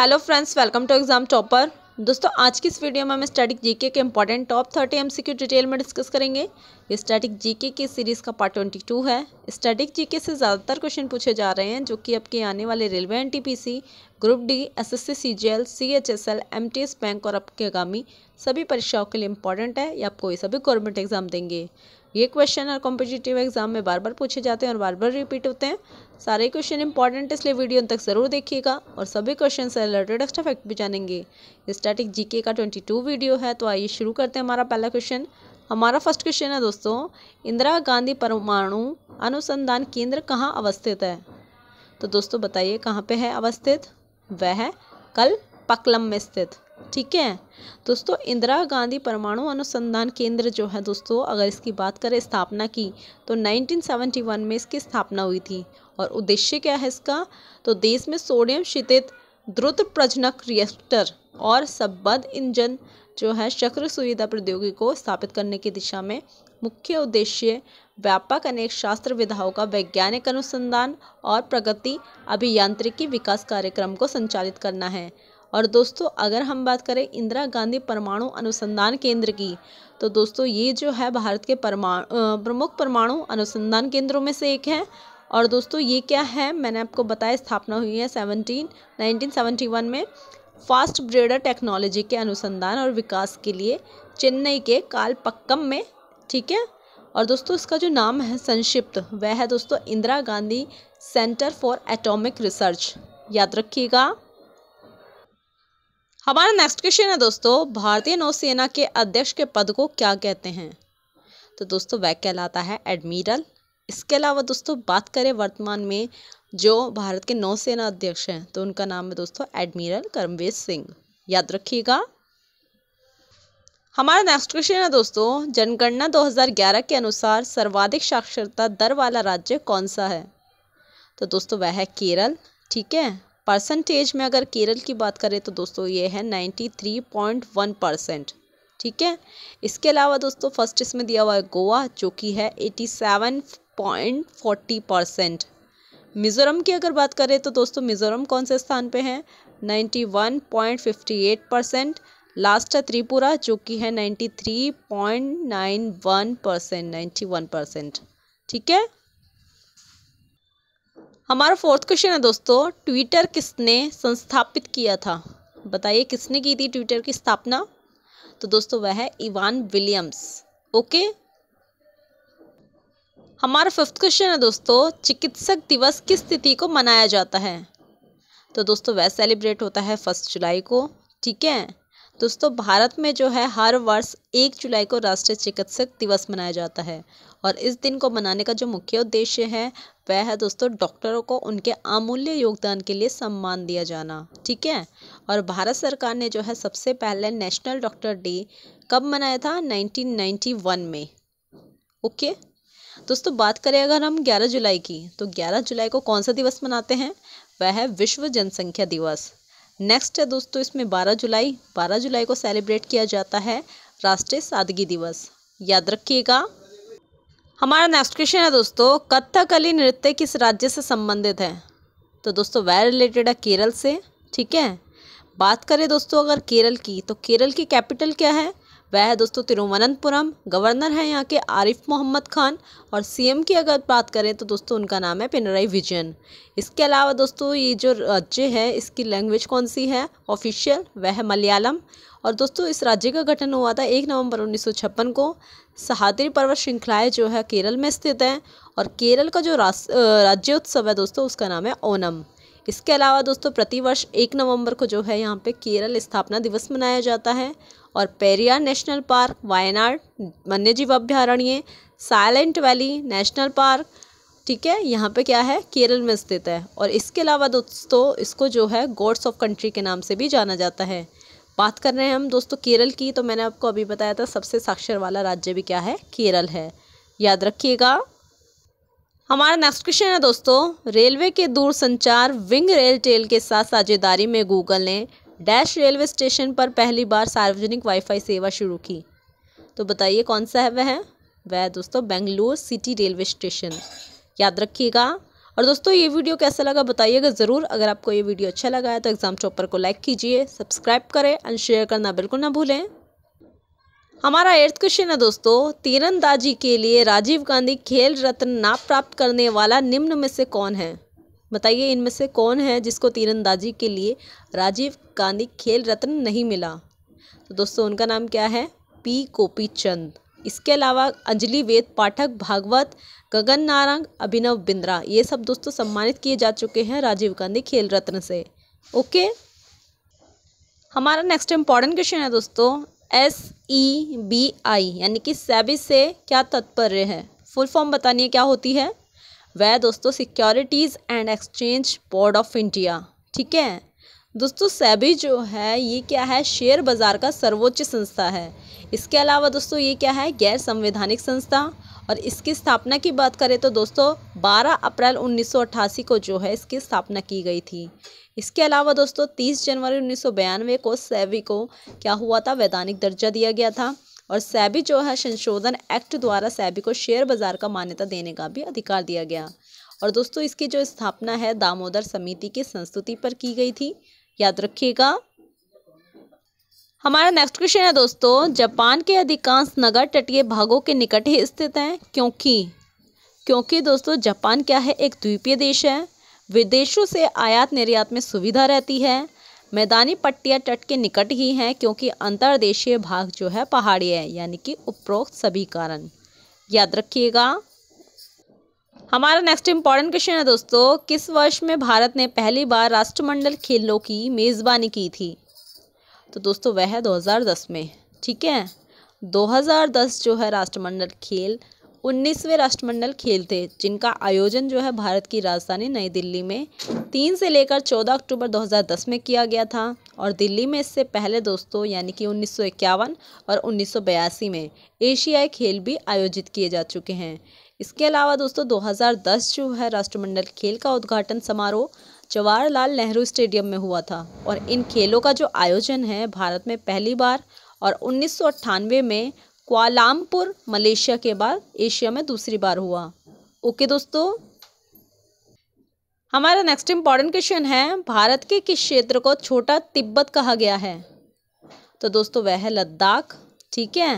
hello friends welcome to exam topper दोस्तों आज की इस वीडियो में हम स्टैटिक जीके के important top thirty MCQ detail में डिस्कस करेंगे ये स्टैटिक जीके की सीरीज़ का पार्ट ट्वेंटी टू है स्टैटिक जीके से ज़्यादातर क्वेश्चन पूछे जा रहे हैं जो कि आपके आने वाले railway NTPC group D S CGL C MTS bank और आपके आगामी सभी परीक्षाओं के लिए इंपॉर्टेंट है या आपको ये सभी गवर्नमेंट एग्जाम देंगे ये क्वेश्चन और कॉम्पिटिटिव एग्जाम में बार बार पूछे जाते हैं और बार बार रिपीट होते हैं सारे क्वेश्चन इंपॉर्टेंट इसलिए वीडियो तक ज़रूर देखिएगा और सभी क्वेश्चन से रिलेटेड एक्स्ट्रा फैक्ट भी जानेंगे स्टैटिक जीके का ट्वेंटी टू वीडियो है तो आइए शुरू करते हैं हमारा पहला क्वेश्चन हमारा फर्स्ट क्वेश्चन है दोस्तों इंदिरा गांधी परमाणु अनुसंधान केंद्र कहाँ अवस्थित है तो दोस्तों बताइए कहाँ पर है अवस्थित वह है कल पकलम में स्थित ठीक है दोस्तों इंदिरा गांधी परमाणु अनुसंधान केंद्र जो है दोस्तों अगर इसकी बात करें स्थापना की तो 1971 में इसकी स्थापना हुई थी और उद्देश्य क्या है इसका तो देश में सोडियम शीतित द्रुत प्रजनक रिएक्टर और सबद इंजन जो है चक्र सुविधा प्रौद्योगिकी को स्थापित करने की दिशा में मुख्य उद्देश्य व्यापक अनेक शास्त्र विधाओं का वैज्ञानिक अनुसंधान और प्रगति अभियांत्रिकी विकास कार्यक्रम को संचालित करना है और दोस्तों अगर हम बात करें इंदिरा गांधी परमाणु अनुसंधान केंद्र की तो दोस्तों ये जो है भारत के परमाणु प्रमुख परमाणु अनुसंधान केंद्रों में से एक है और दोस्तों ये क्या है मैंने आपको बताया स्थापना हुई है सेवनटीन नाइनटीन सेवेंटी वन में फास्ट ब्रेडर टेक्नोलॉजी के अनुसंधान और विकास के लिए चेन्नई के कालपक्कम में ठीक है और दोस्तों इसका जो नाम है संक्षिप्त वह है दोस्तों Indira Gandhi Centre for Atomic Research याद रखिएगा हमारा नेक्स्ट क्वेश्चन है दोस्तों भारतीय नौसेना के अध्यक्ष के पद को क्या कहते हैं तो दोस्तों वह कहलाता है एडमिरल इसके अलावा दोस्तों बात करें वर्तमान में जो भारत के नौसेना अध्यक्ष हैं तो उनका नाम है दोस्तों एडमिरल करमवीर सिंह याद रखिएगा हमारा नेक्स्ट क्वेश्चन है दोस्तों जनगणना 2011 के अनुसार सर्वाधिक साक्षरता दर वाला राज्य कौन सा है तो दोस्तों वह है केरल ठीक है परसेंटेज में अगर केरल की बात करें तो दोस्तों ये है ninety three point one percent ठीक है इसके अलावा दोस्तों फर्स्ट इसमें दिया हुआ है गोवा जो कि है eighty seven point forty percent Mizoram की अगर बात करें तो दोस्तों मिज़ोरम कौन से स्थान पे है ninety one point fifty eight percent last है त्रिपुरा जो कि है ninety three point nine one percent ninety one percent ठीक है हमारा फोर्थ क्वेश्चन है दोस्तों ट्विटर किसने संस्थापित किया था बताइए किसने की थी ट्विटर की स्थापना तो दोस्तों वह है इवान विलियम्स ओके हमारा फिफ्थ क्वेश्चन है दोस्तों चिकित्सक दिवस किस तिथि को मनाया जाता है तो दोस्तों वह सेलिब्रेट होता है फर्स्ट जुलाई को ठीक है दोस्तों भारत में जो है हर वर्ष एक जुलाई को राष्ट्रीय चिकित्सक दिवस मनाया जाता है और इस दिन को मनाने का जो मुख्य उद्देश्य है वह है दोस्तों डॉक्टरों को उनके अमूल्य योगदान के लिए सम्मान दिया जाना ठीक है और भारत सरकार ने जो है सबसे पहले नेशनल डॉक्टर डे कब मनाया था 1991 में ओके दोस्तों बात करें अगर हम 11 जुलाई की तो 11 जुलाई को कौन सा दिवस मनाते हैं वह है विश्व जनसंख्या दिवस नेक्स्ट है दोस्तों इसमें 12 जुलाई 12 जुलाई को सेलिब्रेट किया जाता है राष्ट्रीय सादगी दिवस याद रखिएगा हमारा नेक्स्ट क्वेश्चन है दोस्तों कथकली नृत्य किस राज्य से संबंधित है तो दोस्तों वह रिलेटेड है केरल से ठीक है बात करें दोस्तों अगर केरल की तो केरल की कैपिटल क्या है वह है दोस्तों तिरुवनंतपुरम गवर्नर हैं यहाँ के आरिफ मोहम्मद खान और सीएम की अगर बात करें तो दोस्तों उनका नाम है पिनराई विजयन इसके अलावा दोस्तों ये जो राज्य है इसकी लैंग्वेज कौन सी है ऑफिशियल वह है मलयालम और दोस्तों इस राज्य का गठन हुआ था एक नवंबर उन्नीस को सहाद्री पर्वत श्रृंखलाएँ जो है केरल में स्थित हैं और केरल का जो राज्योत्सव है दोस्तों उसका नाम है ओनम इसके अलावा दोस्तों प्रतिवर्ष एक नवंबर को जो है यहाँ पे केरल स्थापना दिवस मनाया जाता है और पेरियार नेशनल पार्क वायनाड वन्यजीव अभ्यारण्य साइलेंट वैली नेशनल पार्क ठीक है यहाँ पे क्या है केरल में स्थित है और इसके अलावा दोस्तों इसको जो है गॉड्स ऑफ कंट्री के नाम से भी जाना जाता है बात कर रहे हैं हम दोस्तों केरल की तो मैंने आपको अभी बताया था सबसे साक्षर वाला राज्य भी क्या है केरल है याद रखिएगा हमारा नेक्स्ट क्वेश्चन है दोस्तों रेलवे के दूर संचार विंग रेल टेल के साथ साझेदारी में गूगल ने डैश रेलवे स्टेशन पर पहली बार सार्वजनिक वाईफाई सेवा शुरू की तो बताइए कौन सा है वह वह दोस्तों बेंगलुरु सिटी रेलवे स्टेशन याद रखिएगा और दोस्तों ये वीडियो कैसा लगा बताइएगा ज़रूर अगर आपको ये वीडियो अच्छा लगा है तो एग्ज़ाम चॉपर को लाइक कीजिए सब्सक्राइब करें एंड शेयर करना बिल्कुल ना भूलें हमारा एर्थ क्वेश्चन है दोस्तों तीरंदाजी के लिए राजीव गांधी खेल रत्न ना प्राप्त करने वाला निम्न में से कौन है बताइए इनमें से कौन है जिसको तीरंदाजी के लिए राजीव गांधी खेल रत्न नहीं मिला तो दोस्तों उनका नाम क्या है पी कोपी चंद इसके अलावा अंजलि वेद पाठक भागवत गगन नारंग अभिनव बिंद्रा ये सब दोस्तों सम्मानित किए जा चुके हैं राजीव गांधी खेल रत्न से ओके हमारा नेक्स्ट इम्पॉर्टेंट क्वेश्चन है दोस्तों एस ई बी आई यानी कि सेबी से क्या तात्पर्य है फुल फॉर्म बतानी है क्या होती है वह दोस्तों Securities and Exchange Board of India ठीक है दोस्तों सेबी जो है ये क्या है शेयर बाज़ार का सर्वोच्च संस्था है इसके अलावा दोस्तों ये क्या है गैर संवैधानिक संस्था और इसकी स्थापना की बात करें तो दोस्तों 12 अप्रैल 1988 को जो है इसकी स्थापना की गई थी इसके अलावा दोस्तों 30 जनवरी उन्नीस को सेबी को क्या हुआ था वैधानिक दर्जा दिया गया था और सैबी जो है संशोधन एक्ट द्वारा सैबी को शेयर बाजार का मान्यता देने का भी अधिकार दिया गया और दोस्तों इसकी जो स्थापना है दामोदर समिति की संस्तुति पर की गई थी याद रखिएगा हमारा नेक्स्ट क्वेश्चन है दोस्तों जापान के अधिकांश नगर तटीय भागों के निकट ही स्थित हैं क्योंकि क्योंकि दोस्तों जापान क्या है एक द्वीपीय देश है विदेशों से आयात निर्यात में सुविधा रहती है मैदानी पट्टिया तट के निकट ही हैं क्योंकि अंतर्देशीय भाग जो है पहाड़ी है यानी कि उपरोक्त सभी कारण याद रखिएगा हमारा नेक्स्ट इम्पॉर्टेंट क्वेश्चन है दोस्तों किस वर्ष में भारत ने पहली बार राष्ट्रमंडल खेलों की मेज़बानी की थी तो दोस्तों वह है 2010 में ठीक है 2010 जो है राष्ट्रमंडल खेल उन्नीसवें राष्ट्रमंडल खेल थे जिनका आयोजन जो है भारत की राजधानी नई दिल्ली में तीन से लेकर चौदह अक्टूबर 2010 में किया गया था और दिल्ली में इससे पहले दोस्तों यानी कि उन्नीस और उन्नीस में एशियाई खेल भी आयोजित किए जा चुके हैं इसके अलावा दोस्तों 2010 जो है राष्ट्रमंडल खेल का उद्घाटन समारोह जवाहरलाल नेहरू स्टेडियम में हुआ था और इन खेलों का जो आयोजन है भारत में पहली बार और उन्नीस में क्वालामपुर मलेशिया के बाद एशिया में दूसरी बार हुआ ओके दोस्तों हमारा नेक्स्ट इम्पॉर्टेंट क्वेश्चन है भारत के किस क्षेत्र को छोटा तिब्बत कहा गया है तो दोस्तों वह है लद्दाख ठीक है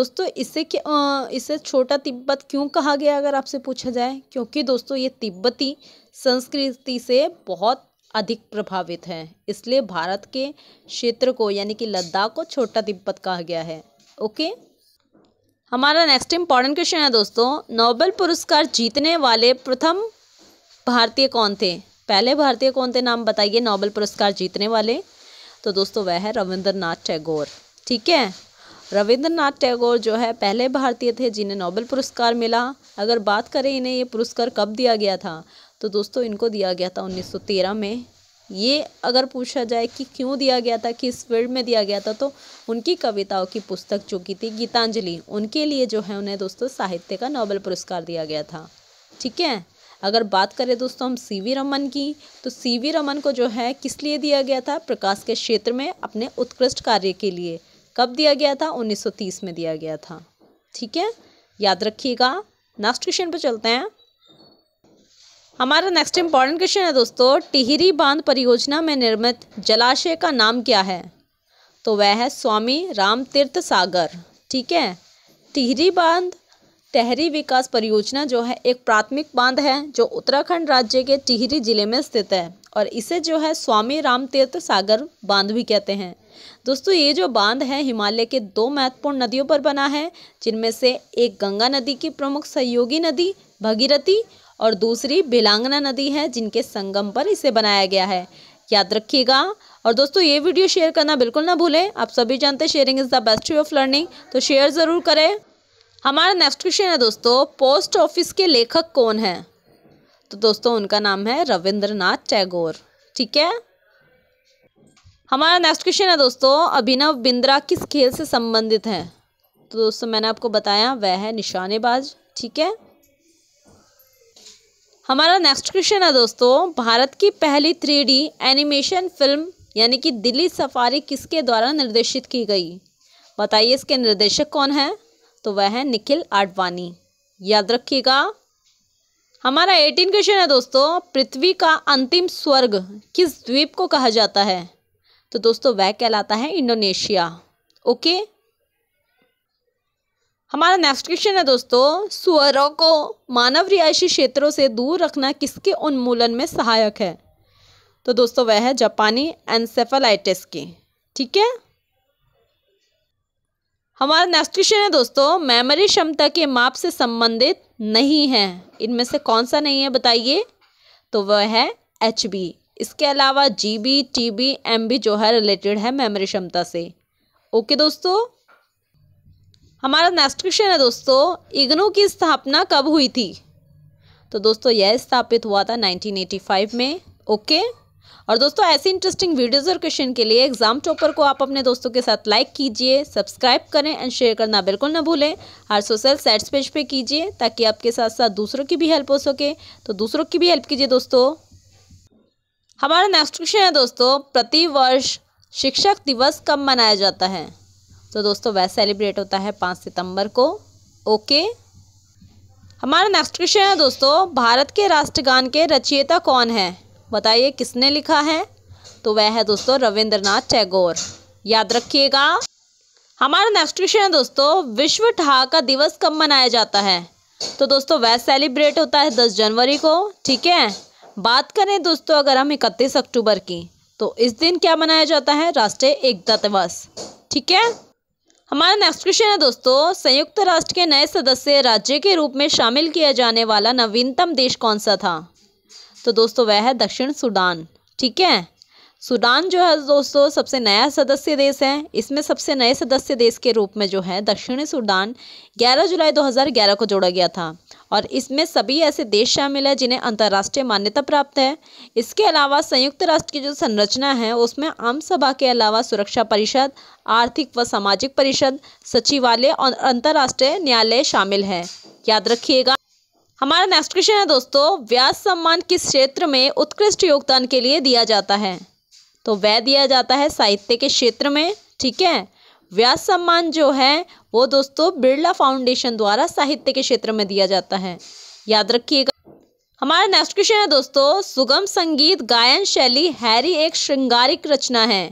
दोस्तों इसे क्यों इसे छोटा तिब्बत क्यों कहा गया अगर आपसे पूछा जाए क्योंकि दोस्तों ये तिब्बती संस्कृति से बहुत अधिक प्रभावित है इसलिए भारत के क्षेत्र को यानी कि लद्दाख को छोटा तिब्बत कहा गया है ओके हमारा नेक्स्ट इम्पॉर्टेंट क्वेश्चन है दोस्तों नोबेल पुरस्कार जीतने वाले प्रथम भारतीय कौन थे पहले भारतीय कौन थे नाम बताइए नोबेल पुरस्कार जीतने वाले तो दोस्तों वह है रविंद्रनाथ टैगोर ठीक है रविंद्रनाथ टैगोर जो है पहले भारतीय थे जिन्हें नोबेल पुरस्कार मिला अगर बात करें इन्हें ये पुरस्कार कब दिया गया था तो दोस्तों इनको दिया गया था 1913 में ये अगर पूछा जाए कि क्यों दिया गया था किस फील्ड में दिया गया था तो उनकी कविताओं की पुस्तक जो की थी गीतांजलि उनके लिए जो है उन्हें दोस्तों साहित्य का नोबेल पुरस्कार दिया गया था ठीक है अगर बात करें दोस्तों हम सी वी रमन की तो सी वी रमन को जो है किस लिए दिया गया था प्रकाश के क्षेत्र में अपने उत्कृष्ट कार्य के लिए कब दिया गया था 1930 में दिया गया था ठीक है याद रखिएगा नेक्स्ट क्वेश्चन पर चलते हैं हमारा नेक्स्ट इम्पॉर्टेंट क्वेश्चन है दोस्तों टिहरी बांध परियोजना में निर्मित जलाशय का नाम क्या है तो वह है स्वामी राम तीर्थ सागर ठीक है टिहरी बांध टहरी विकास परियोजना जो है एक प्राथमिक बांध है जो उत्तराखंड राज्य के टिहरी जिले में स्थित है और इसे जो है स्वामी राम तीर्थ सागर बांध भी कहते हैं दोस्तों ये जो बांध है हिमालय के दो महत्वपूर्ण नदियों पर बना है जिनमें से एक गंगा नदी की प्रमुख सहयोगी नदी भगीरथी और दूसरी बेलांगना नदी है जिनके संगम पर इसे बनाया गया है याद रखिएगा और दोस्तों ये वीडियो शेयर करना बिल्कुल ना भूलें आप सभी जानते हैं sharing is the best way of learning तो शेयर ज़रूर करें हमारा नेक्स्ट क्वेश्चन है दोस्तों पोस्ट ऑफिस के लेखक कौन है तो दोस्तों उनका नाम है रविंद्रनाथ टैगोर ठीक है हमारा नेक्स्ट क्वेश्चन है दोस्तों अभिनव बिंद्रा किस खेल से संबंधित है तो दोस्तों मैंने आपको बताया वह है निशानेबाज ठीक है हमारा नेक्स्ट क्वेश्चन है दोस्तों भारत की पहली थ्री एनिमेशन फिल्म यानी कि दिल्ली सफारी किसके द्वारा निर्देशित की गई बताइए इसके निर्देशक कौन है तो वह है निखिल आडवाणी याद रखिएगा हमारा एटीन क्वेश्चन है दोस्तों पृथ्वी का अंतिम स्वर्ग किस द्वीप को कहा जाता है तो दोस्तों वह कहलाता है इंडोनेशिया ओके हमारा नेक्स्ट क्वेश्चन है दोस्तों सुअरों को मानव रिहायशी क्षेत्रों से दूर रखना किसके उन्मूलन में सहायक है तो दोस्तों वह है जापानी एनसेफेलाइटिस की ठीक है हमारा नेक्स्ट क्वेश्चन है दोस्तों मेमोरी क्षमता के माप से संबंधित नहीं है इनमें से कौन सा नहीं है बताइए तो वह है एच इसके अलावा G B T B M B जो है रिलेटेड है मेमोरी क्षमता से ओके दोस्तों हमारा नेक्स्ट क्वेश्चन है दोस्तों इग्नू की स्थापना कब हुई थी तो दोस्तों यह स्थापित हुआ था 1985 में ओके और दोस्तों ऐसी इंटरेस्टिंग वीडियोज़ और क्वेश्चन के लिए एग्जाम टॉपर को आप अपने दोस्तों के साथ लाइक कीजिए सब्सक्राइब करें एंड शेयर करना बिल्कुल ना भूलें हर सोशल साइट्स पेज पे कीजिए ताकि आपके साथ साथ दूसरों की भी हेल्प हो सके तो दूसरों की भी हेल्प कीजिए दोस्तों हमारा नेक्स्ट क्वेश्चन है दोस्तों प्रतिवर्ष शिक्षक दिवस कब मनाया जाता है तो दोस्तों वह सेलिब्रेट होता है पाँच सितंबर को ओके हमारा नेक्स्ट क्वेश्चन है दोस्तों भारत के राष्ट्रगान के रचयिता कौन है बताइए किसने लिखा है तो वह है दोस्तों रविंद्रनाथ टैगोर याद रखिएगा हमारा नेक्स्ट क्वेश्चन है दोस्तों विश्व ठहाका दिवस कब मनाया जाता है तो दोस्तों वह सेलिब्रेट होता है दस जनवरी को ठीक है बात करें दोस्तों अगर हम इकतीस अक्टूबर की तो इस दिन क्या मनाया जाता है राष्ट्रीय एकता दिवस ठीक है हमारा नेक्स्ट क्वेश्चन है दोस्तों संयुक्त राष्ट्र के नए सदस्य राज्य के रूप में शामिल किया जाने वाला नवीनतम देश कौन सा था तो दोस्तों वह है दक्षिण सूडान ठीक है सूडान जो है दोस्तों सबसे नया सदस्य देश है इसमें सबसे नए सदस्य देश के रूप में जो है दक्षिणी सूडान 11 जुलाई 2011 को जोड़ा गया था और इसमें सभी ऐसे देश शामिल हैं जिन्हें अंतर्राष्ट्रीय मान्यता प्राप्त है इसके अलावा संयुक्त राष्ट्र की जो संरचना है उसमें आम सभा के अलावा सुरक्षा परिषद आर्थिक व सामाजिक परिषद सचिवालय और अंतर्राष्ट्रीय न्यायालय शामिल है याद रखिएगा हमारा नेक्स्ट क्वेश्चन है दोस्तों व्यास सम्मान किस क्षेत्र में उत्कृष्ट योगदान के लिए दिया जाता है तो वह दिया जाता है साहित्य के क्षेत्र में ठीक है व्यास सम्मान जो है वो दोस्तों बिरला फाउंडेशन द्वारा साहित्य के क्षेत्र में दिया जाता है याद रखिएगा हमारा नेक्स्ट क्वेश्चन है दोस्तों सुगम संगीत गायन शैली हैरी एक श्रृंगारिक रचना है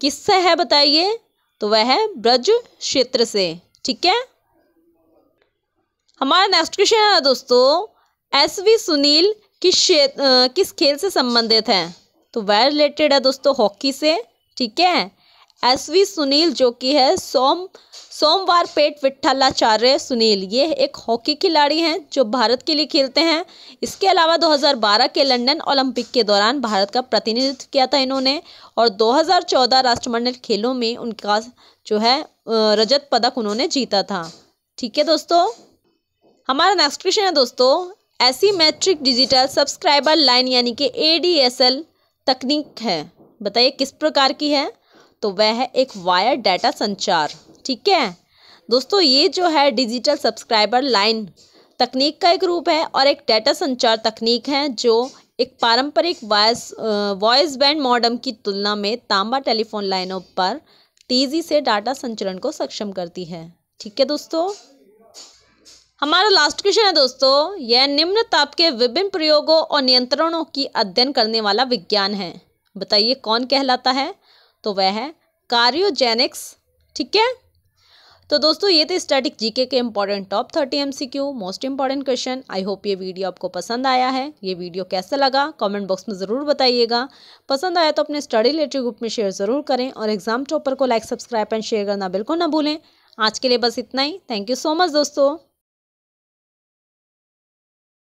किससे है बताइए तो वह है ब्रज क्षेत्र से ठीक है हमारा नेक्स्ट क्वेश्चन है दोस्तों एस वी सुनील किस क्षेत्र किस खेल से संबंधित है तो वह रिलेटेड है दोस्तों हॉकी से ठीक है एसवी सुनील जो कि है सोम सोमवार पेट विट्ठलाचार्य सुनील ये एक हॉकी खिलाड़ी हैं जो भारत के लिए खेलते हैं इसके अलावा 2012 के लंदन ओलंपिक के दौरान भारत का प्रतिनिधित्व किया था इन्होंने और 2014 राष्ट्रमंडल खेलों में उनका जो है रजत पदक उन्होंने जीता था ठीक है दोस्तों हमारा नेक्स्ट क्वेश्चन है दोस्तों asymmetric digital subscriber line यानी कि ए तकनीक है बताइए किस प्रकार की है तो वह है एक वायर डाटा संचार ठीक है दोस्तों ये जो है डिजिटल सब्सक्राइबर लाइन तकनीक का एक रूप है और एक डाटा संचार तकनीक है जो एक पारंपरिक वॉयस वॉयस बैंड मॉडम की तुलना में तांबा टेलीफोन लाइनों पर तेज़ी से डाटा संचरण को सक्षम करती है ठीक है दोस्तों हमारा लास्ट क्वेश्चन है दोस्तों यह निम्न ताप के विभिन्न प्रयोगों और नियंत्रणों की अध्ययन करने वाला विज्ञान है बताइए कौन कहलाता है तो वह है कार्योजेनिक्स ठीक है तो दोस्तों ये थे स्टैटिक जीके के important top thirty M C Q most important question I hope ये वीडियो आपको पसंद आया है ये वीडियो कैसा लगा कमेंट बॉक्स में ज़रूर बताइएगा पसंद आया तो अपने स्टडी रिलेटेड ग्रुप में शेयर ज़रूर करें और एग्जाम टॉपर को लाइक सब्सक्राइब एंड शेयर करना बिल्कुल ना भूलें आज के लिए बस इतना ही थैंक यू सो मच दोस्तों